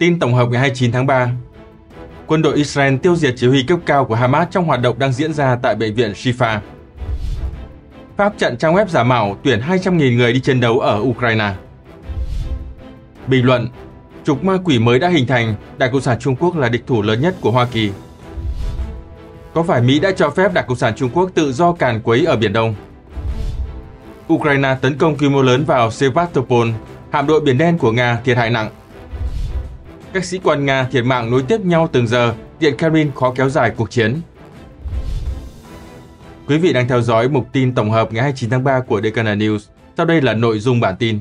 Tin tổng hợp ngày 29 tháng 3 Quân đội Israel tiêu diệt chỉ huy cấp cao của Hamas trong hoạt động đang diễn ra tại bệnh viện Shifa. Pháp chặn trang web giả mạo tuyển 200.000 người đi chiến đấu ở Ukraine. Bình luận Trục ma quỷ mới đã hình thành, Đảng Cộng sản Trung Quốc là địch thủ lớn nhất của Hoa Kỳ. Có phải Mỹ đã cho phép Đảng Cộng sản Trung Quốc tự do càn quấy ở Biển Đông? Ukraine tấn công quy mô lớn vào Sevastopol, hạm đội Biển Đen của Nga thiệt hại nặng. Các sĩ quan Nga thiệt mạng nối tiếp nhau từng giờ, Điện Kremlin khó kéo dài cuộc chiến. Quý vị đang theo dõi mục tin tổng hợp ngày 29 tháng 3 của Decana News. Sau đây là nội dung bản tin.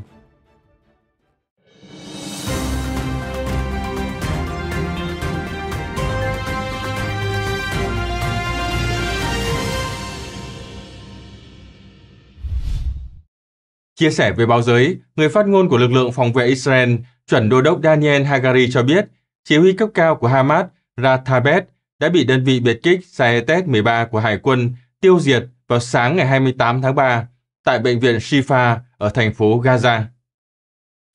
Chia sẻ với báo giới, người phát ngôn của lực lượng phòng vệ Israel Chuẩn đô đốc Daniel Hagari cho biết, chỉ huy cấp cao của Hamas Ratabet đã bị đơn vị biệt kích Saetet 13 của Hải quân tiêu diệt vào sáng ngày 28 tháng 3 tại bệnh viện Shifa ở thành phố Gaza.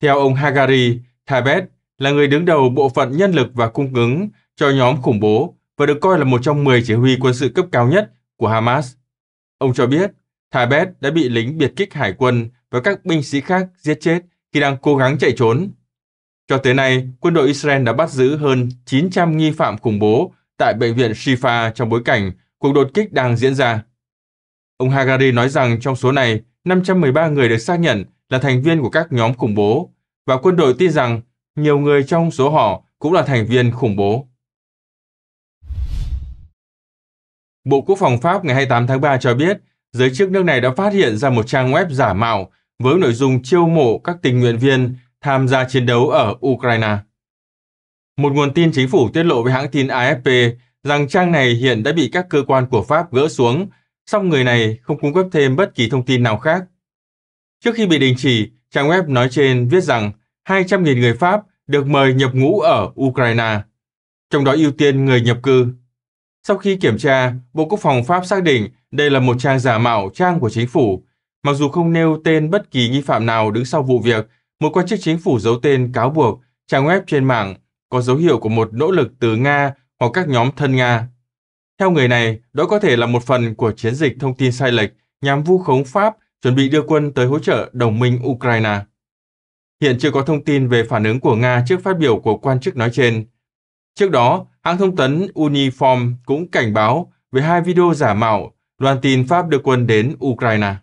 Theo ông Hagari, Thabet là người đứng đầu bộ phận nhân lực và cung ứng cho nhóm khủng bố và được coi là một trong 10 chỉ huy quân sự cấp cao nhất của Hamas. Ông cho biết, Thabet đã bị lính biệt kích hải quân và các binh sĩ khác giết chết khi đang cố gắng chạy trốn cho tới nay, quân đội Israel đã bắt giữ hơn 900 nghi phạm khủng bố tại bệnh viện Shifa trong bối cảnh cuộc đột kích đang diễn ra. Ông Hagari nói rằng trong số này, 513 người được xác nhận là thành viên của các nhóm khủng bố và quân đội tin rằng nhiều người trong số họ cũng là thành viên khủng bố. Bộ Quốc phòng Pháp ngày 28 tháng 3 cho biết, giới chức nước này đã phát hiện ra một trang web giả mạo với nội dung chiêu mộ các tình nguyện viên tham gia chiến đấu ở Ukraine. Một nguồn tin chính phủ tiết lộ với hãng tin AFP rằng trang này hiện đã bị các cơ quan của Pháp gỡ xuống, song người này không cung cấp thêm bất kỳ thông tin nào khác. Trước khi bị đình chỉ, trang web nói trên viết rằng 200.000 người Pháp được mời nhập ngũ ở Ukraine, trong đó ưu tiên người nhập cư. Sau khi kiểm tra, Bộ Quốc phòng Pháp xác định đây là một trang giả mạo trang của chính phủ, mặc dù không nêu tên bất kỳ nghi phạm nào đứng sau vụ việc một quan chức chính phủ giấu tên cáo buộc trang web trên mạng có dấu hiệu của một nỗ lực từ Nga hoặc các nhóm thân Nga. Theo người này, đó có thể là một phần của chiến dịch thông tin sai lệch nhằm vu khống Pháp chuẩn bị đưa quân tới hỗ trợ đồng minh Ukraine. Hiện chưa có thông tin về phản ứng của Nga trước phát biểu của quan chức nói trên. Trước đó, hãng thông tấn Uniform cũng cảnh báo về hai video giả mạo loan tin Pháp đưa quân đến Ukraine.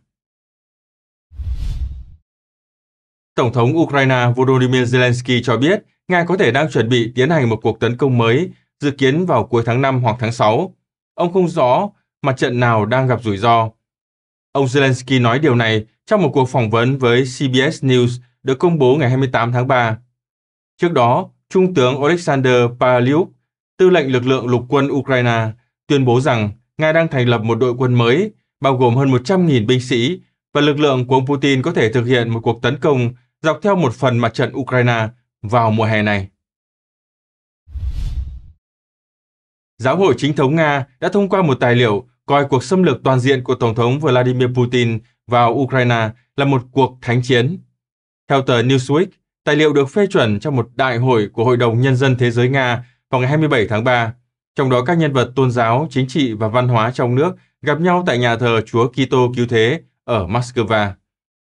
Tổng thống Ukraine Volodymyr Zelensky cho biết Nga có thể đang chuẩn bị tiến hành một cuộc tấn công mới, dự kiến vào cuối tháng 5 hoặc tháng 6. Ông không rõ mặt trận nào đang gặp rủi ro. Ông Zelensky nói điều này trong một cuộc phỏng vấn với CBS News được công bố ngày 28 tháng 3. Trước đó, Trung tướng Alexander Paliuk, tư lệnh lực lượng lục quân Ukraine, tuyên bố rằng Nga đang thành lập một đội quân mới, bao gồm hơn 100.000 binh sĩ, và lực lượng của ông Putin có thể thực hiện một cuộc tấn công dọc theo một phần mặt trận Ukraine vào mùa hè này. Giáo hội chính thống Nga đã thông qua một tài liệu coi cuộc xâm lược toàn diện của Tổng thống Vladimir Putin vào Ukraine là một cuộc thánh chiến. Theo tờ Newsweek, tài liệu được phê chuẩn trong một đại hội của Hội đồng Nhân dân Thế giới Nga vào ngày 27 tháng 3, trong đó các nhân vật tôn giáo, chính trị và văn hóa trong nước gặp nhau tại nhà thờ Chúa Kitô Cứu Thế ở Moscow.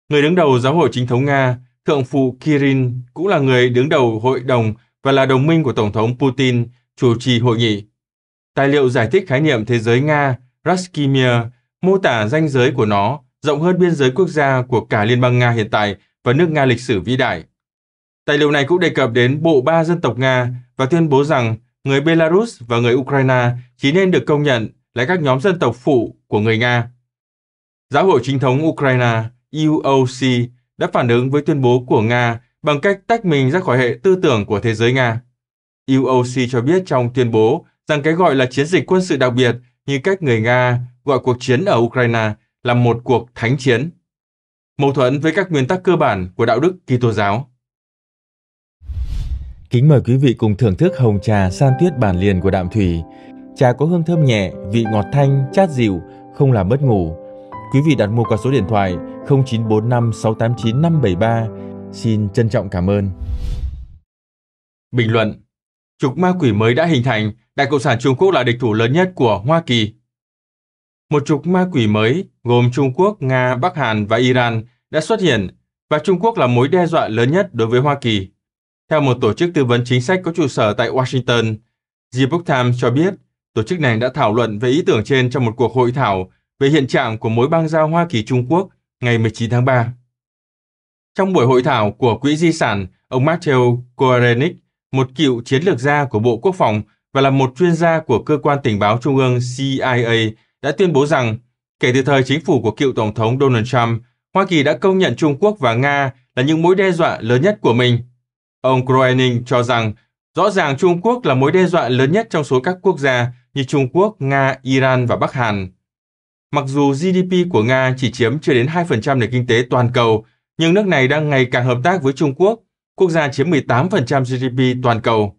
Người đứng đầu giáo hội chính thống Nga, thượng phụ Kirin cũng là người đứng đầu hội đồng và là đồng minh của Tổng thống Putin, chủ trì hội nghị. Tài liệu giải thích khái niệm thế giới Nga, Raskimir, mô tả ranh giới của nó rộng hơn biên giới quốc gia của cả Liên bang Nga hiện tại và nước Nga lịch sử vĩ đại. Tài liệu này cũng đề cập đến bộ ba dân tộc Nga và tuyên bố rằng người Belarus và người Ukraine chỉ nên được công nhận là các nhóm dân tộc phụ của người Nga. Giáo hội chính thống Ukraine, e UOC, đã phản ứng với tuyên bố của Nga bằng cách tách mình ra khỏi hệ tư tưởng của thế giới Nga. UOC cho biết trong tuyên bố rằng cái gọi là chiến dịch quân sự đặc biệt như cách người Nga gọi cuộc chiến ở Ukraine là một cuộc thánh chiến, mâu thuẫn với các nguyên tắc cơ bản của đạo đức Kitô giáo. Kính mời quý vị cùng thưởng thức hồng trà san tuyết bản liền của Đạm Thủy. Trà có hương thơm nhẹ, vị ngọt thanh, chát dịu, không làm mất ngủ. Quý vị đặt mua qua số điện thoại 0945 689 573. Xin trân trọng cảm ơn. Bình luận Trục ma quỷ mới đã hình thành, Đảng Cộng sản Trung Quốc là địch thủ lớn nhất của Hoa Kỳ. Một trục ma quỷ mới gồm Trung Quốc, Nga, Bắc Hàn và Iran đã xuất hiện và Trung Quốc là mối đe dọa lớn nhất đối với Hoa Kỳ. Theo một tổ chức tư vấn chính sách có trụ sở tại Washington, The Book Times cho biết tổ chức này đã thảo luận về ý tưởng trên trong một cuộc hội thảo về hiện trạng của mối bang giao Hoa Kỳ-Trung Quốc ngày 19 tháng 3. Trong buổi hội thảo của Quỹ Di sản, ông Matteo Koarenik, một cựu chiến lược gia của Bộ Quốc phòng và là một chuyên gia của cơ quan tình báo trung ương CIA, đã tuyên bố rằng kể từ thời chính phủ của cựu Tổng thống Donald Trump, Hoa Kỳ đã công nhận Trung Quốc và Nga là những mối đe dọa lớn nhất của mình. Ông Groening cho rằng rõ ràng Trung Quốc là mối đe dọa lớn nhất trong số các quốc gia như Trung Quốc, Nga, Iran và Bắc Hàn. Mặc dù GDP của Nga chỉ chiếm chưa đến 2% nền kinh tế toàn cầu, nhưng nước này đang ngày càng hợp tác với Trung Quốc, quốc gia chiếm 18% GDP toàn cầu.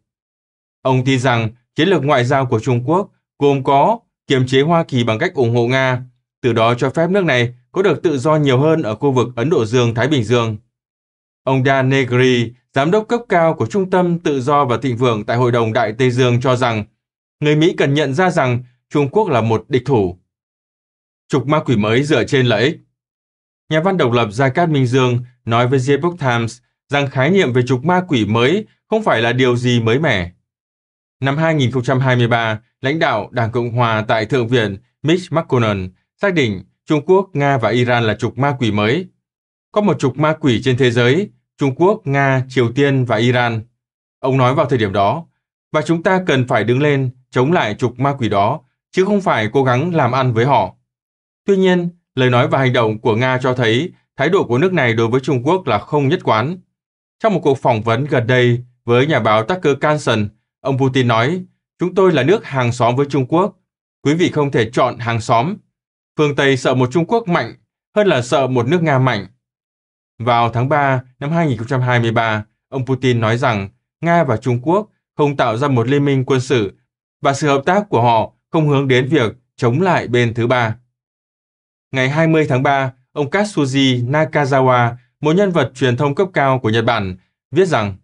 Ông tin rằng chiến lược ngoại giao của Trung Quốc gồm có kiềm chế Hoa Kỳ bằng cách ủng hộ Nga, từ đó cho phép nước này có được tự do nhiều hơn ở khu vực Ấn Độ Dương-Thái Bình Dương. Ông Dan Negri, giám đốc cấp cao của Trung tâm Tự do và Thịnh vượng tại Hội đồng Đại Tây Dương cho rằng, người Mỹ cần nhận ra rằng Trung Quốc là một địch thủ trục ma quỷ mới dựa trên lợi ích. Nhà văn độc lập Gia Cát Minh Dương nói với The Epoch Times rằng khái niệm về trục ma quỷ mới không phải là điều gì mới mẻ. Năm 2023, lãnh đạo Đảng Cộng Hòa tại Thượng viện Mitch McConnell xác định Trung Quốc, Nga và Iran là trục ma quỷ mới. Có một trục ma quỷ trên thế giới, Trung Quốc, Nga, Triều Tiên và Iran. Ông nói vào thời điểm đó, và chúng ta cần phải đứng lên chống lại trục ma quỷ đó, chứ không phải cố gắng làm ăn với họ. Tuy nhiên, lời nói và hành động của Nga cho thấy thái độ của nước này đối với Trung Quốc là không nhất quán. Trong một cuộc phỏng vấn gần đây với nhà báo Tucker Carlson, ông Putin nói, chúng tôi là nước hàng xóm với Trung Quốc. Quý vị không thể chọn hàng xóm. Phương Tây sợ một Trung Quốc mạnh hơn là sợ một nước Nga mạnh. Vào tháng 3 năm 2023, ông Putin nói rằng Nga và Trung Quốc không tạo ra một liên minh quân sự và sự hợp tác của họ không hướng đến việc chống lại bên thứ ba. Ngày 20 tháng 3, ông Katsuji Nakazawa, một nhân vật truyền thông cấp cao của Nhật Bản, viết rằng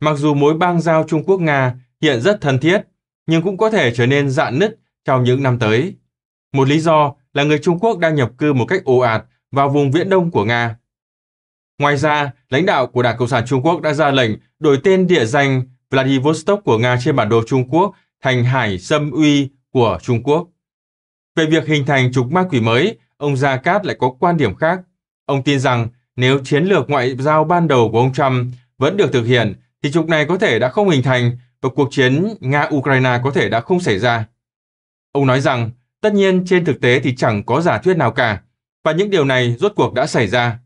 mặc dù mối bang giao Trung Quốc-Nga hiện rất thân thiết, nhưng cũng có thể trở nên dạn nứt trong những năm tới. Một lý do là người Trung Quốc đang nhập cư một cách ồ ạt vào vùng viễn đông của Nga. Ngoài ra, lãnh đạo của Đảng Cộng sản Trung Quốc đã ra lệnh đổi tên địa danh Vladivostok của Nga trên bản đồ Trung Quốc thành Hải Sâm Uy của Trung Quốc. Về việc hình thành trục ma quỷ mới, ông Gia Cát lại có quan điểm khác. Ông tin rằng nếu chiến lược ngoại giao ban đầu của ông Trump vẫn được thực hiện, thì trục này có thể đã không hình thành và cuộc chiến Nga-Ukraine có thể đã không xảy ra. Ông nói rằng, tất nhiên trên thực tế thì chẳng có giả thuyết nào cả, và những điều này rốt cuộc đã xảy ra.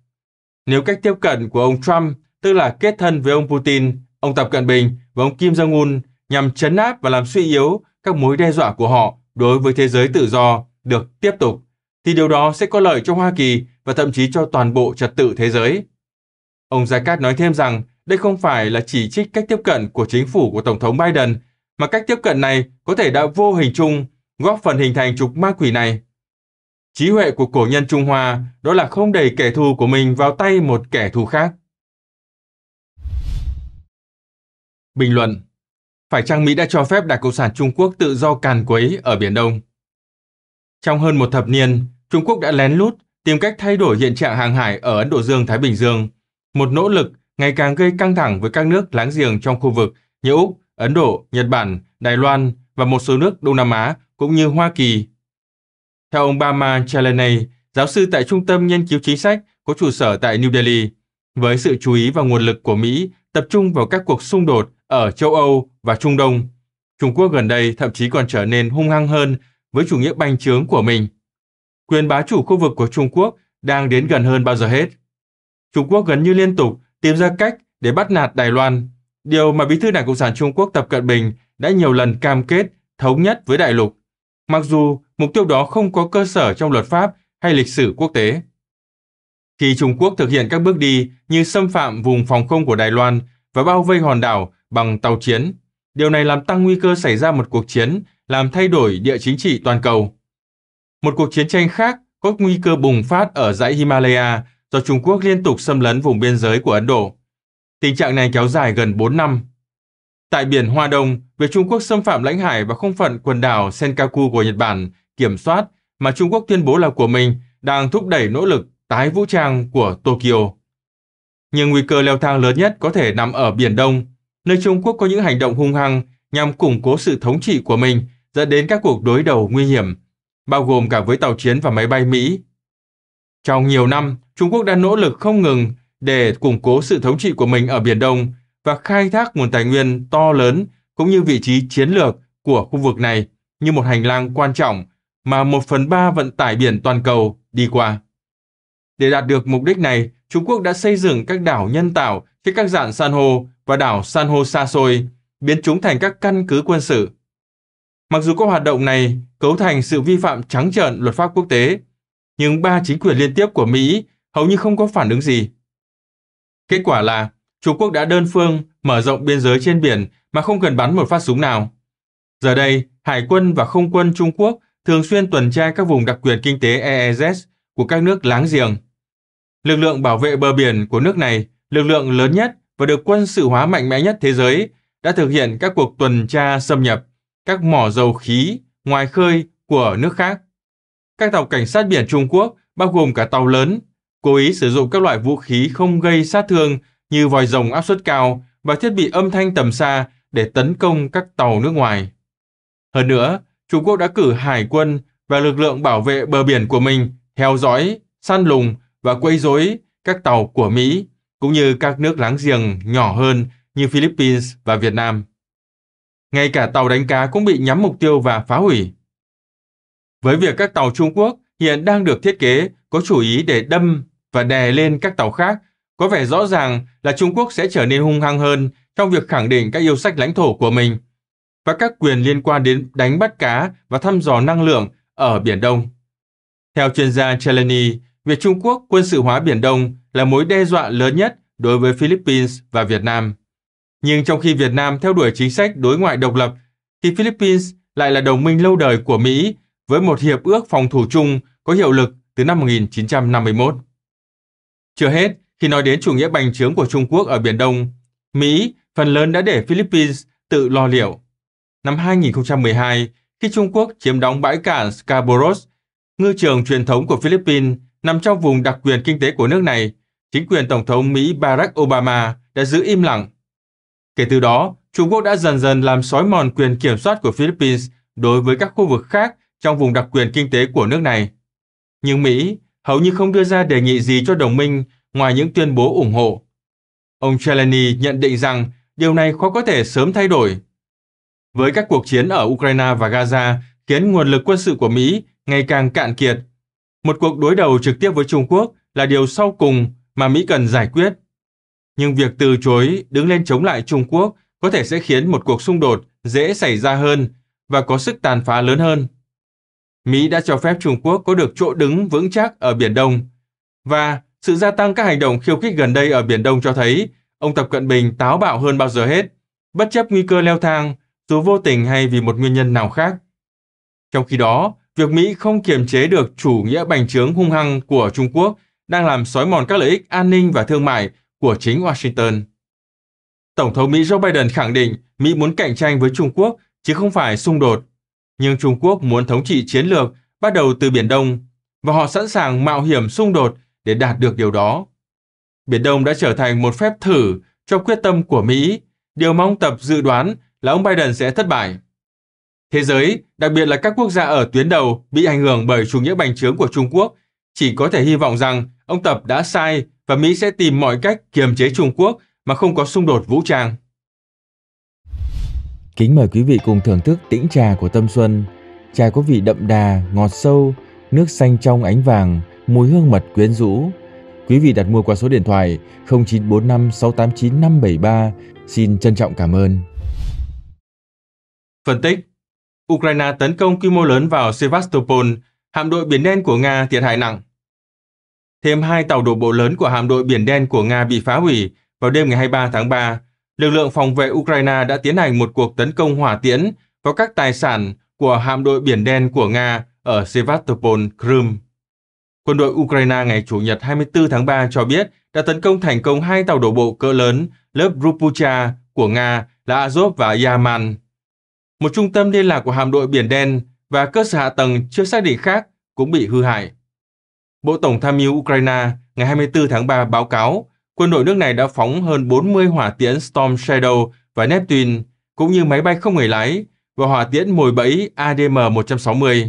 Nếu cách tiếp cận của ông Trump, tức là kết thân với ông Putin, ông Tập Cận Bình và ông Kim Jong-un nhằm chấn áp và làm suy yếu các mối đe dọa của họ đối với thế giới tự do được tiếp tục thì điều đó sẽ có lợi cho Hoa Kỳ và thậm chí cho toàn bộ trật tự thế giới. Ông Jacat nói thêm rằng đây không phải là chỉ trích cách tiếp cận của chính phủ của Tổng thống Biden, mà cách tiếp cận này có thể đã vô hình chung góp phần hình thành trục ma quỷ này. Trí huệ của cổ nhân Trung Hoa đó là không đẩy kẻ thù của mình vào tay một kẻ thù khác. Bình luận Phải chăng Mỹ đã cho phép Đảng Cộng sản Trung Quốc tự do càn quấy ở Biển Đông? Trong hơn một thập niên, Trung Quốc đã lén lút tìm cách thay đổi hiện trạng hàng hải ở Ấn Độ Dương-Thái Bình Dương, một nỗ lực ngày càng gây căng thẳng với các nước láng giềng trong khu vực như Úc, Ấn Độ, Nhật Bản, Đài Loan và một số nước Đông Nam Á cũng như Hoa Kỳ. Theo ông Bama Chalene, giáo sư tại Trung tâm Nghiên cứu Chính sách có trụ sở tại New Delhi, với sự chú ý và nguồn lực của Mỹ tập trung vào các cuộc xung đột ở châu Âu và Trung Đông, Trung Quốc gần đây thậm chí còn trở nên hung hăng hơn với chủ nghĩa bành trướng của mình quyền bá chủ khu vực của Trung Quốc đang đến gần hơn bao giờ hết. Trung Quốc gần như liên tục tìm ra cách để bắt nạt Đài Loan, điều mà Bí thư Đảng Cộng sản Trung Quốc Tập Cận Bình đã nhiều lần cam kết thống nhất với đại lục, mặc dù mục tiêu đó không có cơ sở trong luật pháp hay lịch sử quốc tế. Khi Trung Quốc thực hiện các bước đi như xâm phạm vùng phòng không của Đài Loan và bao vây hòn đảo bằng tàu chiến, điều này làm tăng nguy cơ xảy ra một cuộc chiến làm thay đổi địa chính trị toàn cầu một cuộc chiến tranh khác có nguy cơ bùng phát ở dãy Himalaya do Trung Quốc liên tục xâm lấn vùng biên giới của Ấn Độ. Tình trạng này kéo dài gần 4 năm. Tại biển Hoa Đông, việc Trung Quốc xâm phạm lãnh hải và không phận quần đảo Senkaku của Nhật Bản kiểm soát mà Trung Quốc tuyên bố là của mình đang thúc đẩy nỗ lực tái vũ trang của Tokyo. Nhưng nguy cơ leo thang lớn nhất có thể nằm ở Biển Đông, nơi Trung Quốc có những hành động hung hăng nhằm củng cố sự thống trị của mình dẫn đến các cuộc đối đầu nguy hiểm bao gồm cả với tàu chiến và máy bay Mỹ. Trong nhiều năm, Trung Quốc đã nỗ lực không ngừng để củng cố sự thống trị của mình ở Biển Đông và khai thác nguồn tài nguyên to lớn cũng như vị trí chiến lược của khu vực này như một hành lang quan trọng mà một phần ba vận tải biển toàn cầu đi qua. Để đạt được mục đích này, Trung Quốc đã xây dựng các đảo nhân tạo trên các dạng san hô và đảo san hô xa xôi, biến chúng thành các căn cứ quân sự. Mặc dù các hoạt động này cấu thành sự vi phạm trắng trợn luật pháp quốc tế, nhưng ba chính quyền liên tiếp của Mỹ hầu như không có phản ứng gì. Kết quả là Trung Quốc đã đơn phương mở rộng biên giới trên biển mà không cần bắn một phát súng nào. Giờ đây, Hải quân và Không quân Trung Quốc thường xuyên tuần tra các vùng đặc quyền kinh tế EEZ của các nước láng giềng. Lực lượng bảo vệ bờ biển của nước này, lực lượng lớn nhất và được quân sự hóa mạnh mẽ nhất thế giới, đã thực hiện các cuộc tuần tra xâm nhập, các mỏ dầu khí ngoài khơi của nước khác. Các tàu cảnh sát biển Trung Quốc, bao gồm cả tàu lớn, cố ý sử dụng các loại vũ khí không gây sát thương như vòi rồng áp suất cao và thiết bị âm thanh tầm xa để tấn công các tàu nước ngoài. Hơn nữa, Trung Quốc đã cử hải quân và lực lượng bảo vệ bờ biển của mình theo dõi, săn lùng và quấy rối các tàu của Mỹ, cũng như các nước láng giềng nhỏ hơn như Philippines và Việt Nam ngay cả tàu đánh cá cũng bị nhắm mục tiêu và phá hủy. Với việc các tàu Trung Quốc hiện đang được thiết kế có chủ ý để đâm và đè lên các tàu khác, có vẻ rõ ràng là Trung Quốc sẽ trở nên hung hăng hơn trong việc khẳng định các yêu sách lãnh thổ của mình và các quyền liên quan đến đánh bắt cá và thăm dò năng lượng ở Biển Đông. Theo chuyên gia Cheleny, việc Trung Quốc quân sự hóa Biển Đông là mối đe dọa lớn nhất đối với Philippines và Việt Nam. Nhưng trong khi Việt Nam theo đuổi chính sách đối ngoại độc lập, thì Philippines lại là đồng minh lâu đời của Mỹ với một hiệp ước phòng thủ chung có hiệu lực từ năm 1951. Chưa hết, khi nói đến chủ nghĩa bành trướng của Trung Quốc ở Biển Đông, Mỹ phần lớn đã để Philippines tự lo liệu. Năm 2012, khi Trung Quốc chiếm đóng bãi cảng Scarborough, ngư trường truyền thống của Philippines nằm trong vùng đặc quyền kinh tế của nước này, chính quyền Tổng thống Mỹ Barack Obama đã giữ im lặng Kể từ đó, Trung Quốc đã dần dần làm sói mòn quyền kiểm soát của Philippines đối với các khu vực khác trong vùng đặc quyền kinh tế của nước này. Nhưng Mỹ hầu như không đưa ra đề nghị gì cho đồng minh ngoài những tuyên bố ủng hộ. Ông Cheleny nhận định rằng điều này khó có thể sớm thay đổi. Với các cuộc chiến ở Ukraine và Gaza khiến nguồn lực quân sự của Mỹ ngày càng cạn kiệt, một cuộc đối đầu trực tiếp với Trung Quốc là điều sau cùng mà Mỹ cần giải quyết nhưng việc từ chối đứng lên chống lại Trung Quốc có thể sẽ khiến một cuộc xung đột dễ xảy ra hơn và có sức tàn phá lớn hơn. Mỹ đã cho phép Trung Quốc có được chỗ đứng vững chắc ở Biển Đông và sự gia tăng các hành động khiêu khích gần đây ở Biển Đông cho thấy ông Tập Cận Bình táo bạo hơn bao giờ hết, bất chấp nguy cơ leo thang, dù vô tình hay vì một nguyên nhân nào khác. Trong khi đó, việc Mỹ không kiềm chế được chủ nghĩa bành trướng hung hăng của Trung Quốc đang làm xói mòn các lợi ích an ninh và thương mại của chính Washington. Tổng thống Mỹ Joe Biden khẳng định Mỹ muốn cạnh tranh với Trung Quốc chứ không phải xung đột. Nhưng Trung Quốc muốn thống trị chiến lược bắt đầu từ Biển Đông và họ sẵn sàng mạo hiểm xung đột để đạt được điều đó. Biển Đông đã trở thành một phép thử cho quyết tâm của Mỹ, điều mong Tập dự đoán là ông Biden sẽ thất bại. Thế giới, đặc biệt là các quốc gia ở tuyến đầu bị ảnh hưởng bởi chủ nghĩa bành trướng của Trung Quốc, chỉ có thể hy vọng rằng ông Tập đã sai và Mỹ sẽ tìm mọi cách kiềm chế Trung Quốc mà không có xung đột vũ trang. Kính mời quý vị cùng thưởng thức tĩnh trà của Tâm Xuân. Trà có vị đậm đà, ngọt sâu, nước xanh trong ánh vàng, mùi hương mật quyến rũ. Quý vị đặt mua qua số điện thoại 0945 689 573. Xin trân trọng cảm ơn. Phân tích Ukraine tấn công quy mô lớn vào Sevastopol, hạm đội Biển Đen của Nga thiệt hại nặng thêm hai tàu đổ bộ lớn của hạm đội Biển Đen của Nga bị phá hủy vào đêm ngày 23 tháng 3. Lực lượng phòng vệ Ukraine đã tiến hành một cuộc tấn công hỏa tiễn vào các tài sản của hạm đội Biển Đen của Nga ở Sevastopol, Crimea. Quân đội Ukraine ngày Chủ nhật 24 tháng 3 cho biết đã tấn công thành công hai tàu đổ bộ cỡ lớn lớp Rupucha của Nga là Azov và Yaman. Một trung tâm liên lạc của hạm đội Biển Đen và cơ sở hạ tầng chưa xác định khác cũng bị hư hại. Bộ Tổng tham mưu Ukraine ngày 24 tháng 3 báo cáo quân đội nước này đã phóng hơn 40 hỏa tiễn Storm Shadow và Neptune, cũng như máy bay không người lái và hỏa tiễn mồi bẫy ADM-160.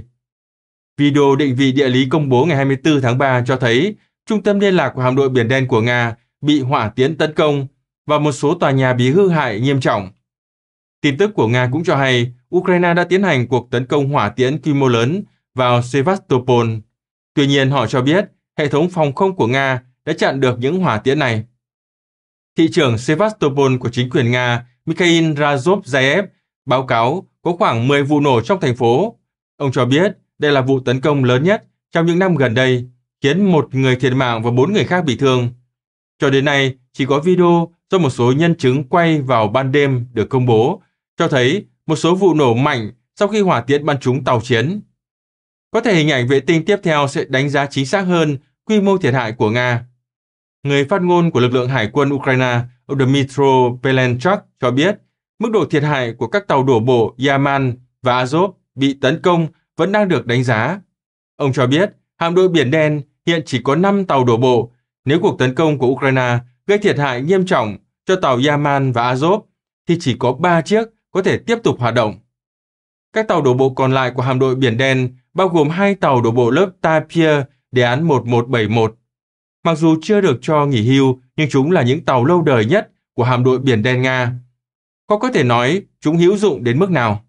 Video định vị địa lý công bố ngày 24 tháng 3 cho thấy trung tâm liên lạc của hạm đội Biển Đen của Nga bị hỏa tiễn tấn công và một số tòa nhà bị hư hại nghiêm trọng. Tin tức của Nga cũng cho hay Ukraine đã tiến hành cuộc tấn công hỏa tiễn quy mô lớn vào Sevastopol, Tuy nhiên họ cho biết hệ thống phòng không của Nga đã chặn được những hỏa tiễn này. Thị trưởng Sevastopol của chính quyền Nga Mikhail Razov Razovzaev báo cáo có khoảng 10 vụ nổ trong thành phố. Ông cho biết đây là vụ tấn công lớn nhất trong những năm gần đây, khiến một người thiệt mạng và bốn người khác bị thương. Cho đến nay, chỉ có video do một số nhân chứng quay vào ban đêm được công bố, cho thấy một số vụ nổ mạnh sau khi hỏa tiễn bắn trúng tàu chiến. Có thể hình ảnh vệ tinh tiếp theo sẽ đánh giá chính xác hơn quy mô thiệt hại của Nga. Người phát ngôn của lực lượng hải quân Ukraine, ông Dmitro Pelenchuk cho biết, mức độ thiệt hại của các tàu đổ bộ Yaman và Azov bị tấn công vẫn đang được đánh giá. Ông cho biết, hạm đội Biển Đen hiện chỉ có 5 tàu đổ bộ. Nếu cuộc tấn công của Ukraine gây thiệt hại nghiêm trọng cho tàu Yaman và Azov, thì chỉ có 3 chiếc có thể tiếp tục hoạt động. Các tàu đổ bộ còn lại của hạm đội Biển Đen bao gồm hai tàu đổ bộ lớp Tapir đề án 1171. Mặc dù chưa được cho nghỉ hưu, nhưng chúng là những tàu lâu đời nhất của hạm đội Biển Đen Nga. Có có thể nói chúng hữu dụng đến mức nào?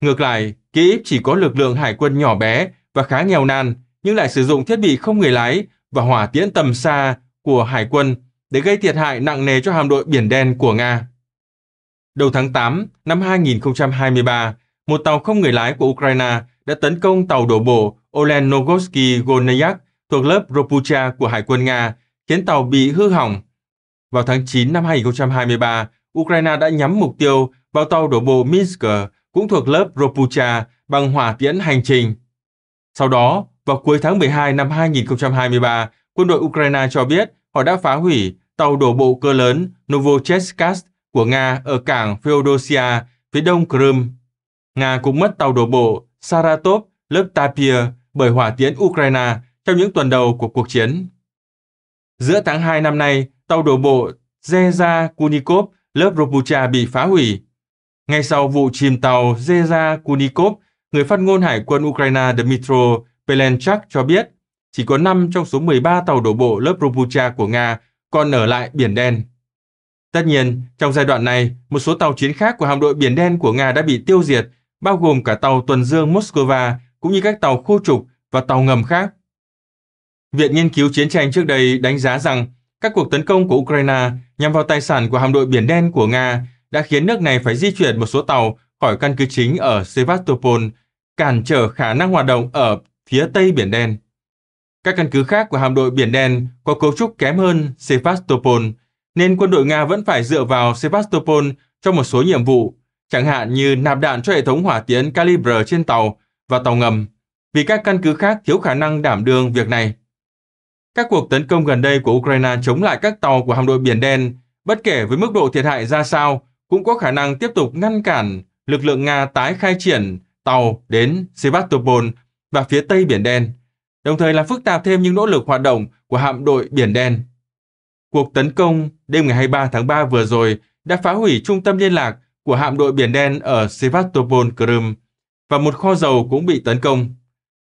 Ngược lại, Kiev chỉ có lực lượng hải quân nhỏ bé và khá nghèo nàn, nhưng lại sử dụng thiết bị không người lái và hỏa tiễn tầm xa của hải quân để gây thiệt hại nặng nề cho hạm đội Biển Đen của Nga. Đầu tháng 8 năm 2023, một tàu không người lái của Ukraine đã tấn công tàu đổ bộ Olenogorsky Gonayak thuộc lớp Ropucha của Hải quân Nga, khiến tàu bị hư hỏng. Vào tháng 9 năm 2023, Ukraine đã nhắm mục tiêu vào tàu đổ bộ Minsk cũng thuộc lớp Ropucha bằng hỏa tiễn hành trình. Sau đó, vào cuối tháng 12 năm 2023, quân đội Ukraine cho biết họ đã phá hủy tàu đổ bộ cơ lớn Novocheskast của Nga ở cảng Feodosia, phía đông Crimea. Nga cũng mất tàu đổ bộ Saratov, lớp Tapir bởi hỏa tiễn Ukraine trong những tuần đầu của cuộc chiến. Giữa tháng 2 năm nay, tàu đổ bộ Zeza Kunikov lớp Robucha bị phá hủy. Ngay sau vụ chìm tàu Zeza Kunikov, người phát ngôn Hải quân Ukraine Dmitro Pelenchak cho biết chỉ có 5 trong số 13 tàu đổ bộ lớp Robucha của Nga còn ở lại Biển Đen. Tất nhiên, trong giai đoạn này, một số tàu chiến khác của hạm đội Biển Đen của Nga đã bị tiêu diệt bao gồm cả tàu tuần dương Moscow cũng như các tàu khu trục và tàu ngầm khác. Viện Nghiên cứu Chiến tranh trước đây đánh giá rằng các cuộc tấn công của Ukraine nhằm vào tài sản của hạm đội Biển Đen của Nga đã khiến nước này phải di chuyển một số tàu khỏi căn cứ chính ở Sevastopol, cản trở khả năng hoạt động ở phía Tây Biển Đen. Các căn cứ khác của hạm đội Biển Đen có cấu trúc kém hơn Sevastopol, nên quân đội Nga vẫn phải dựa vào Sevastopol cho một số nhiệm vụ chẳng hạn như nạp đạn cho hệ thống hỏa tiến calibre trên tàu và tàu ngầm, vì các căn cứ khác thiếu khả năng đảm đương việc này. Các cuộc tấn công gần đây của Ukraine chống lại các tàu của hạm đội Biển Đen, bất kể với mức độ thiệt hại ra sao, cũng có khả năng tiếp tục ngăn cản lực lượng Nga tái khai triển tàu đến Sevastopol và phía Tây Biển Đen, đồng thời làm phức tạp thêm những nỗ lực hoạt động của hạm đội Biển Đen. Cuộc tấn công đêm ngày 23 tháng 3 vừa rồi đã phá hủy trung tâm liên lạc của hạm đội Biển Đen ở Sevastopol, Crimea và một kho dầu cũng bị tấn công.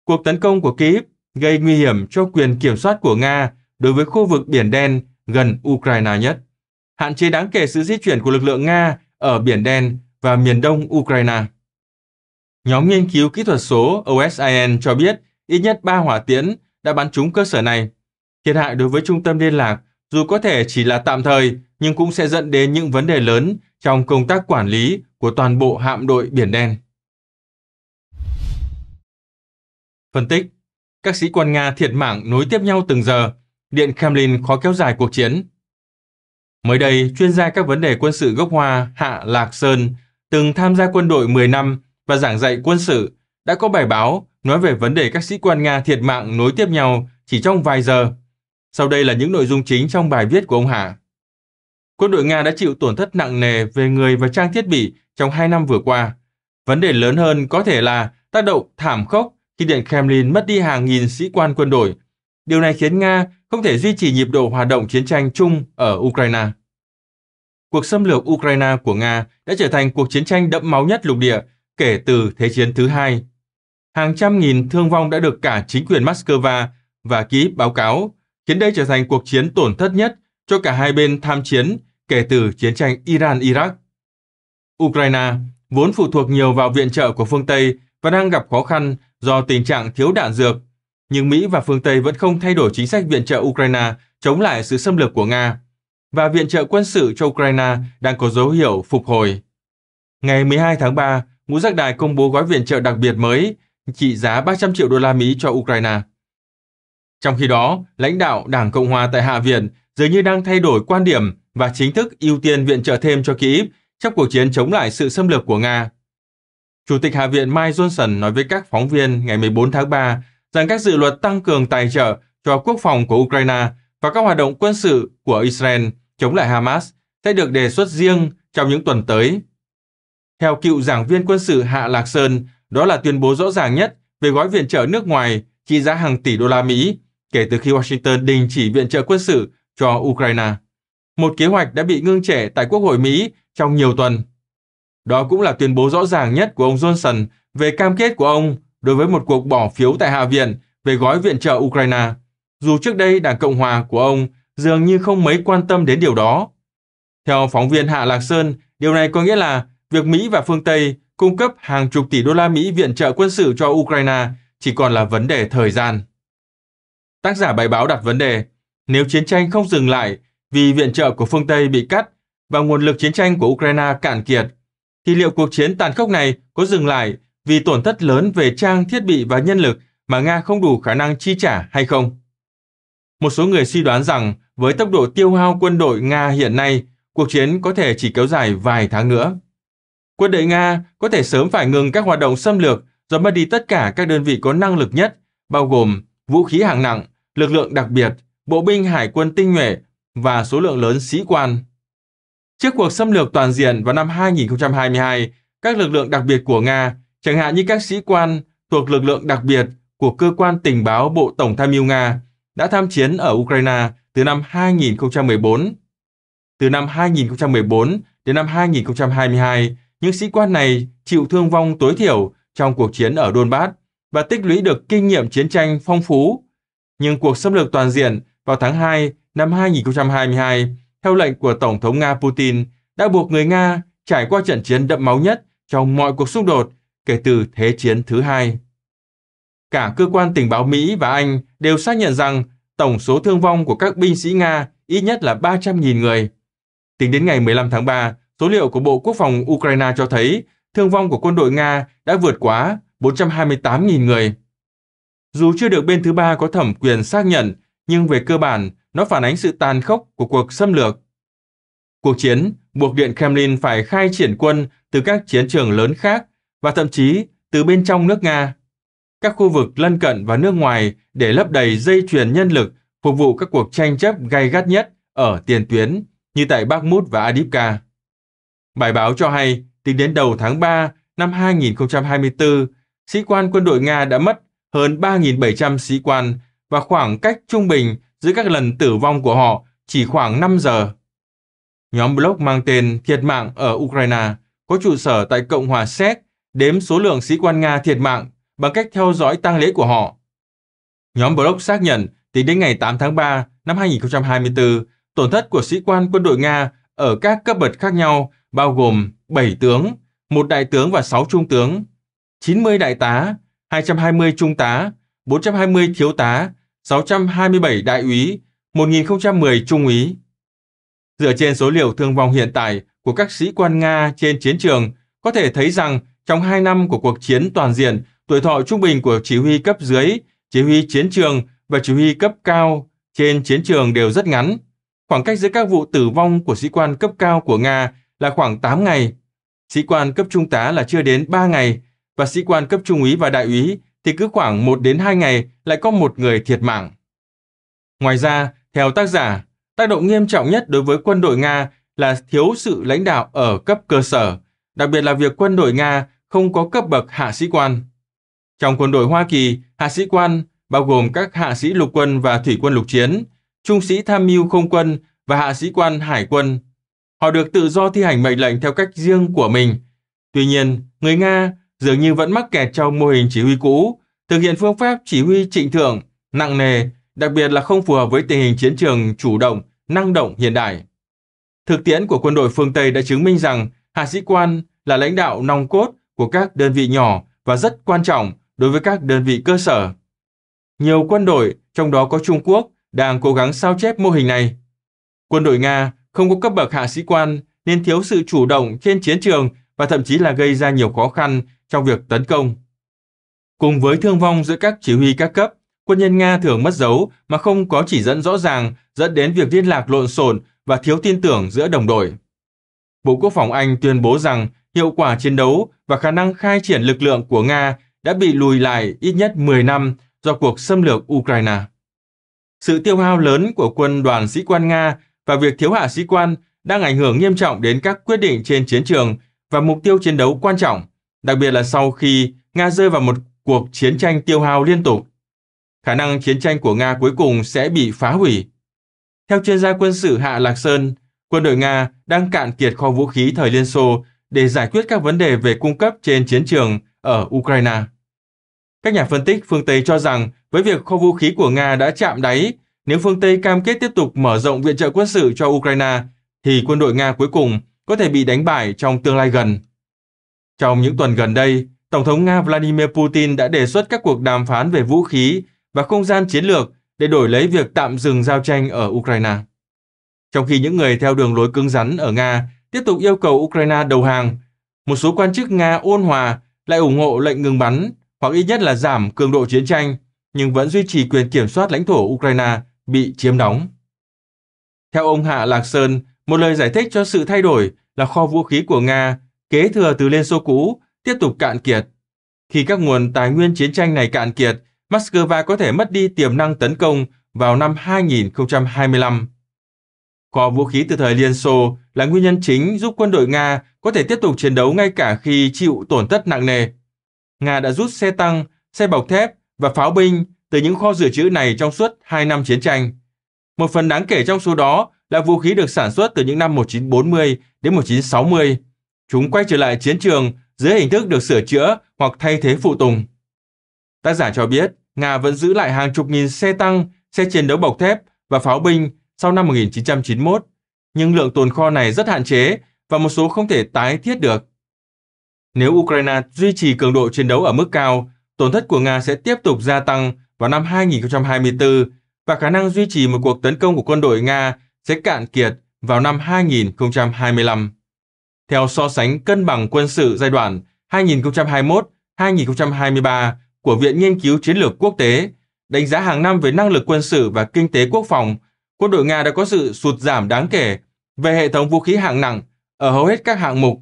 Cuộc tấn công của Kyiv gây nguy hiểm cho quyền kiểm soát của Nga đối với khu vực Biển Đen gần Ukraine nhất, hạn chế đáng kể sự di chuyển của lực lượng Nga ở Biển Đen và miền đông Ukraine. Nhóm nghiên cứu kỹ thuật số OSIN cho biết ít nhất 3 hỏa tiễn đã bắn trúng cơ sở này. Thiệt hại đối với trung tâm liên lạc dù có thể chỉ là tạm thời nhưng cũng sẽ dẫn đến những vấn đề lớn trong công tác quản lý của toàn bộ hạm đội Biển Đen. Phân tích Các sĩ quan Nga thiệt mạng nối tiếp nhau từng giờ, Điện Kremlin khó kéo dài cuộc chiến. Mới đây, chuyên gia các vấn đề quân sự gốc Hoa Hạ Lạc Sơn từng tham gia quân đội 10 năm và giảng dạy quân sự đã có bài báo nói về vấn đề các sĩ quan Nga thiệt mạng nối tiếp nhau chỉ trong vài giờ. Sau đây là những nội dung chính trong bài viết của ông Hạ. Quân đội Nga đã chịu tổn thất nặng nề về người và trang thiết bị trong hai năm vừa qua. Vấn đề lớn hơn có thể là tác động thảm khốc khi Điện Kremlin mất đi hàng nghìn sĩ quan quân đội. Điều này khiến Nga không thể duy trì nhịp độ hoạt động chiến tranh chung ở Ukraine. Cuộc xâm lược Ukraine của Nga đã trở thành cuộc chiến tranh đẫm máu nhất lục địa kể từ Thế chiến thứ hai. Hàng trăm nghìn thương vong đã được cả chính quyền Moscow và ký báo cáo, khiến đây trở thành cuộc chiến tổn thất nhất cho cả hai bên tham chiến kể từ chiến tranh Iran-Iraq. Ukraine vốn phụ thuộc nhiều vào viện trợ của phương Tây và đang gặp khó khăn do tình trạng thiếu đạn dược, nhưng Mỹ và phương Tây vẫn không thay đổi chính sách viện trợ Ukraine chống lại sự xâm lược của Nga, và viện trợ quân sự cho Ukraine đang có dấu hiệu phục hồi. Ngày 12 tháng 3, Ngũ Giác Đài công bố gói viện trợ đặc biệt mới trị giá 300 triệu đô la Mỹ cho Ukraine. Trong khi đó, lãnh đạo Đảng Cộng hòa tại Hạ viện dường như đang thay đổi quan điểm và chính thức ưu tiên viện trợ thêm cho Kyiv trong cuộc chiến chống lại sự xâm lược của Nga. Chủ tịch Hạ viện Mike Johnson nói với các phóng viên ngày 14 tháng 3 rằng các dự luật tăng cường tài trợ cho quốc phòng của Ukraine và các hoạt động quân sự của Israel chống lại Hamas sẽ được đề xuất riêng trong những tuần tới. Theo cựu giảng viên quân sự Hạ Lạc Sơn, đó là tuyên bố rõ ràng nhất về gói viện trợ nước ngoài trị giá hàng tỷ đô la Mỹ kể từ khi Washington đình chỉ viện trợ quân sự cho Ukraine một kế hoạch đã bị ngưng trệ tại Quốc hội Mỹ trong nhiều tuần. Đó cũng là tuyên bố rõ ràng nhất của ông Johnson về cam kết của ông đối với một cuộc bỏ phiếu tại Hạ viện về gói viện trợ Ukraine, dù trước đây Đảng Cộng hòa của ông dường như không mấy quan tâm đến điều đó. Theo phóng viên Hạ Lạc Sơn, điều này có nghĩa là việc Mỹ và phương Tây cung cấp hàng chục tỷ đô la Mỹ viện trợ quân sự cho Ukraine chỉ còn là vấn đề thời gian. Tác giả bài báo đặt vấn đề, nếu chiến tranh không dừng lại vì viện trợ của phương Tây bị cắt và nguồn lực chiến tranh của Ukraine cạn kiệt, thì liệu cuộc chiến tàn khốc này có dừng lại vì tổn thất lớn về trang, thiết bị và nhân lực mà Nga không đủ khả năng chi trả hay không? Một số người suy đoán rằng với tốc độ tiêu hao quân đội Nga hiện nay, cuộc chiến có thể chỉ kéo dài vài tháng nữa. Quân đội Nga có thể sớm phải ngừng các hoạt động xâm lược do mất đi tất cả các đơn vị có năng lực nhất, bao gồm vũ khí hạng nặng, lực lượng đặc biệt, bộ binh hải quân tinh nhuệ và số lượng lớn sĩ quan. Trước cuộc xâm lược toàn diện vào năm 2022, các lực lượng đặc biệt của Nga, chẳng hạn như các sĩ quan thuộc lực lượng đặc biệt của cơ quan tình báo Bộ Tổng tham mưu Nga, đã tham chiến ở Ukraine từ năm 2014. Từ năm 2014 đến năm 2022, những sĩ quan này chịu thương vong tối thiểu trong cuộc chiến ở Donbass và tích lũy được kinh nghiệm chiến tranh phong phú. Nhưng cuộc xâm lược toàn diện vào tháng 2 năm 2022 theo lệnh của Tổng thống Nga Putin đã buộc người Nga trải qua trận chiến đẫm máu nhất trong mọi cuộc xung đột kể từ Thế chiến thứ hai. Cả cơ quan tình báo Mỹ và Anh đều xác nhận rằng tổng số thương vong của các binh sĩ Nga ít nhất là 300.000 người. Tính đến ngày 15 tháng 3, số liệu của Bộ Quốc phòng Ukraine cho thấy thương vong của quân đội Nga đã vượt quá 428.000 người. Dù chưa được bên thứ ba có thẩm quyền xác nhận, nhưng về cơ bản, nó phản ánh sự tàn khốc của cuộc xâm lược. Cuộc chiến buộc Điện Kremlin phải khai triển quân từ các chiến trường lớn khác và thậm chí từ bên trong nước Nga, các khu vực lân cận và nước ngoài để lấp đầy dây chuyền nhân lực phục vụ các cuộc tranh chấp gay gắt nhất ở tiền tuyến như tại Bakhmut và Adipka. Bài báo cho hay, tính đến đầu tháng 3 năm 2024, sĩ quan quân đội Nga đã mất hơn 3.700 sĩ quan và khoảng cách trung bình giữa các lần tử vong của họ chỉ khoảng 5 giờ. Nhóm blog mang tên Thiệt mạng ở Ukraine có trụ sở tại Cộng hòa Séc đếm số lượng sĩ quan Nga thiệt mạng bằng cách theo dõi tang lễ của họ. Nhóm blog xác nhận tính đến ngày 8 tháng 3 năm 2024, tổn thất của sĩ quan quân đội Nga ở các cấp bậc khác nhau bao gồm 7 tướng, một đại tướng và 6 trung tướng, 90 đại tá, 220 trung tá, 420 thiếu tá 627 đại úy, 1010 trung úy. Dựa trên số liệu thương vong hiện tại của các sĩ quan Nga trên chiến trường, có thể thấy rằng trong 2 năm của cuộc chiến toàn diện, tuổi thọ trung bình của chỉ huy cấp dưới, chỉ huy chiến trường và chỉ huy cấp cao trên chiến trường đều rất ngắn. Khoảng cách giữa các vụ tử vong của sĩ quan cấp cao của Nga là khoảng 8 ngày. Sĩ quan cấp trung tá là chưa đến 3 ngày và sĩ quan cấp trung úy và đại úy thì cứ khoảng 1 đến 2 ngày lại có một người thiệt mạng. Ngoài ra, theo tác giả, tác động nghiêm trọng nhất đối với quân đội Nga là thiếu sự lãnh đạo ở cấp cơ sở, đặc biệt là việc quân đội Nga không có cấp bậc hạ sĩ quan. Trong quân đội Hoa Kỳ, hạ sĩ quan bao gồm các hạ sĩ lục quân và thủy quân lục chiến, trung sĩ tham mưu không quân và hạ sĩ quan hải quân. Họ được tự do thi hành mệnh lệnh theo cách riêng của mình. Tuy nhiên, người Nga dường như vẫn mắc kẹt trong mô hình chỉ huy cũ, thực hiện phương pháp chỉ huy trịnh thượng, nặng nề, đặc biệt là không phù hợp với tình hình chiến trường chủ động, năng động hiện đại. Thực tiễn của quân đội phương Tây đã chứng minh rằng hạ sĩ quan là lãnh đạo nòng cốt của các đơn vị nhỏ và rất quan trọng đối với các đơn vị cơ sở. Nhiều quân đội, trong đó có Trung Quốc, đang cố gắng sao chép mô hình này. Quân đội Nga không có cấp bậc hạ sĩ quan nên thiếu sự chủ động trên chiến trường và thậm chí là gây ra nhiều khó khăn trong việc tấn công. Cùng với thương vong giữa các chỉ huy các cấp, quân nhân Nga thường mất dấu mà không có chỉ dẫn rõ ràng dẫn đến việc liên lạc lộn xộn và thiếu tin tưởng giữa đồng đội. Bộ Quốc phòng Anh tuyên bố rằng hiệu quả chiến đấu và khả năng khai triển lực lượng của Nga đã bị lùi lại ít nhất 10 năm do cuộc xâm lược Ukraine. Sự tiêu hao lớn của quân đoàn sĩ quan Nga và việc thiếu hạ sĩ quan đang ảnh hưởng nghiêm trọng đến các quyết định trên chiến trường và mục tiêu chiến đấu quan trọng đặc biệt là sau khi Nga rơi vào một cuộc chiến tranh tiêu hao liên tục. Khả năng chiến tranh của Nga cuối cùng sẽ bị phá hủy. Theo chuyên gia quân sự Hạ Lạc Sơn, quân đội Nga đang cạn kiệt kho vũ khí thời Liên Xô để giải quyết các vấn đề về cung cấp trên chiến trường ở Ukraine. Các nhà phân tích phương Tây cho rằng với việc kho vũ khí của Nga đã chạm đáy, nếu phương Tây cam kết tiếp tục mở rộng viện trợ quân sự cho Ukraine, thì quân đội Nga cuối cùng có thể bị đánh bại trong tương lai gần. Trong những tuần gần đây, Tổng thống Nga Vladimir Putin đã đề xuất các cuộc đàm phán về vũ khí và không gian chiến lược để đổi lấy việc tạm dừng giao tranh ở Ukraine. Trong khi những người theo đường lối cứng rắn ở Nga tiếp tục yêu cầu Ukraine đầu hàng, một số quan chức Nga ôn hòa lại ủng hộ lệnh ngừng bắn hoặc ít nhất là giảm cường độ chiến tranh, nhưng vẫn duy trì quyền kiểm soát lãnh thổ Ukraine bị chiếm đóng. Theo ông Hạ Lạc Sơn, một lời giải thích cho sự thay đổi là kho vũ khí của Nga kế thừa từ Liên Xô cũ tiếp tục cạn kiệt. Khi các nguồn tài nguyên chiến tranh này cạn kiệt, Moscow có thể mất đi tiềm năng tấn công vào năm 2025. Kho vũ khí từ thời Liên Xô là nguyên nhân chính giúp quân đội Nga có thể tiếp tục chiến đấu ngay cả khi chịu tổn thất nặng nề. Nga đã rút xe tăng, xe bọc thép và pháo binh từ những kho dự trữ này trong suốt 2 năm chiến tranh. Một phần đáng kể trong số đó là vũ khí được sản xuất từ những năm 1940 đến 1960. Chúng quay trở lại chiến trường dưới hình thức được sửa chữa hoặc thay thế phụ tùng. Tác giả cho biết, Nga vẫn giữ lại hàng chục nghìn xe tăng, xe chiến đấu bọc thép và pháo binh sau năm 1991, nhưng lượng tồn kho này rất hạn chế và một số không thể tái thiết được. Nếu Ukraine duy trì cường độ chiến đấu ở mức cao, tổn thất của Nga sẽ tiếp tục gia tăng vào năm 2024 và khả năng duy trì một cuộc tấn công của quân đội Nga sẽ cạn kiệt vào năm 2025 theo so sánh cân bằng quân sự giai đoạn 2021-2023 của Viện Nghiên cứu Chiến lược Quốc tế, đánh giá hàng năm về năng lực quân sự và kinh tế quốc phòng, quân đội Nga đã có sự sụt giảm đáng kể về hệ thống vũ khí hạng nặng ở hầu hết các hạng mục.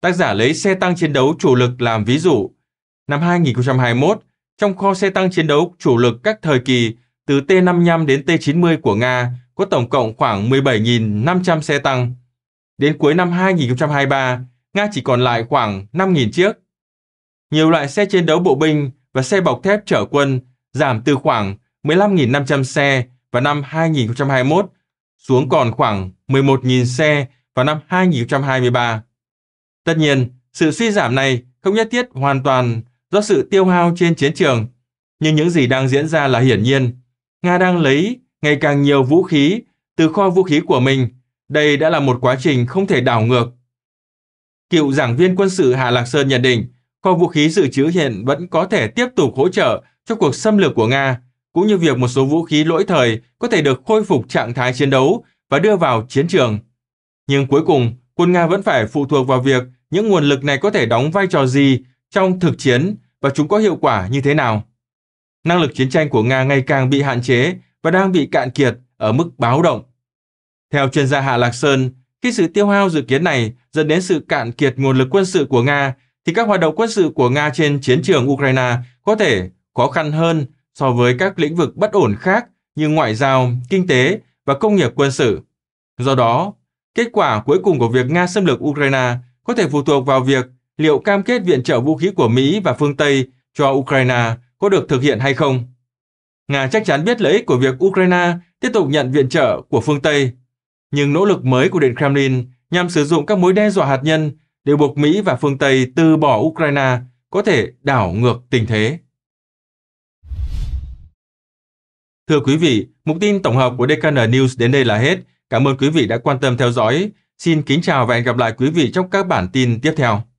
Tác giả lấy xe tăng chiến đấu chủ lực làm ví dụ. Năm 2021, trong kho xe tăng chiến đấu chủ lực các thời kỳ từ T-55 đến T-90 của Nga có tổng cộng khoảng 17.500 xe tăng. Đến cuối năm 2023, Nga chỉ còn lại khoảng 5.000 chiếc. Nhiều loại xe chiến đấu bộ binh và xe bọc thép chở quân giảm từ khoảng 15.500 xe vào năm 2021 xuống còn khoảng 11.000 xe vào năm 2023. Tất nhiên, sự suy giảm này không nhất thiết hoàn toàn do sự tiêu hao trên chiến trường, nhưng những gì đang diễn ra là hiển nhiên. Nga đang lấy ngày càng nhiều vũ khí từ kho vũ khí của mình đây đã là một quá trình không thể đảo ngược. Cựu giảng viên quân sự Hà Lạc Sơn nhận định, kho vũ khí dự trữ hiện vẫn có thể tiếp tục hỗ trợ cho cuộc xâm lược của Nga, cũng như việc một số vũ khí lỗi thời có thể được khôi phục trạng thái chiến đấu và đưa vào chiến trường. Nhưng cuối cùng, quân Nga vẫn phải phụ thuộc vào việc những nguồn lực này có thể đóng vai trò gì trong thực chiến và chúng có hiệu quả như thế nào. Năng lực chiến tranh của Nga ngày càng bị hạn chế và đang bị cạn kiệt ở mức báo động. Theo chuyên gia Hạ Lạc Sơn, khi sự tiêu hao dự kiến này dẫn đến sự cạn kiệt nguồn lực quân sự của Nga, thì các hoạt động quân sự của Nga trên chiến trường Ukraine có thể khó khăn hơn so với các lĩnh vực bất ổn khác như ngoại giao, kinh tế và công nghiệp quân sự. Do đó, kết quả cuối cùng của việc Nga xâm lược Ukraine có thể phụ thuộc vào việc liệu cam kết viện trợ vũ khí của Mỹ và phương Tây cho Ukraine có được thực hiện hay không. Nga chắc chắn biết lợi ích của việc Ukraine tiếp tục nhận viện trợ của phương Tây nhưng nỗ lực mới của Điện Kremlin nhằm sử dụng các mối đe dọa hạt nhân để buộc Mỹ và phương Tây từ bỏ Ukraine có thể đảo ngược tình thế. Thưa quý vị, mục tin tổng hợp của DKN News đến đây là hết. Cảm ơn quý vị đã quan tâm theo dõi. Xin kính chào và hẹn gặp lại quý vị trong các bản tin tiếp theo.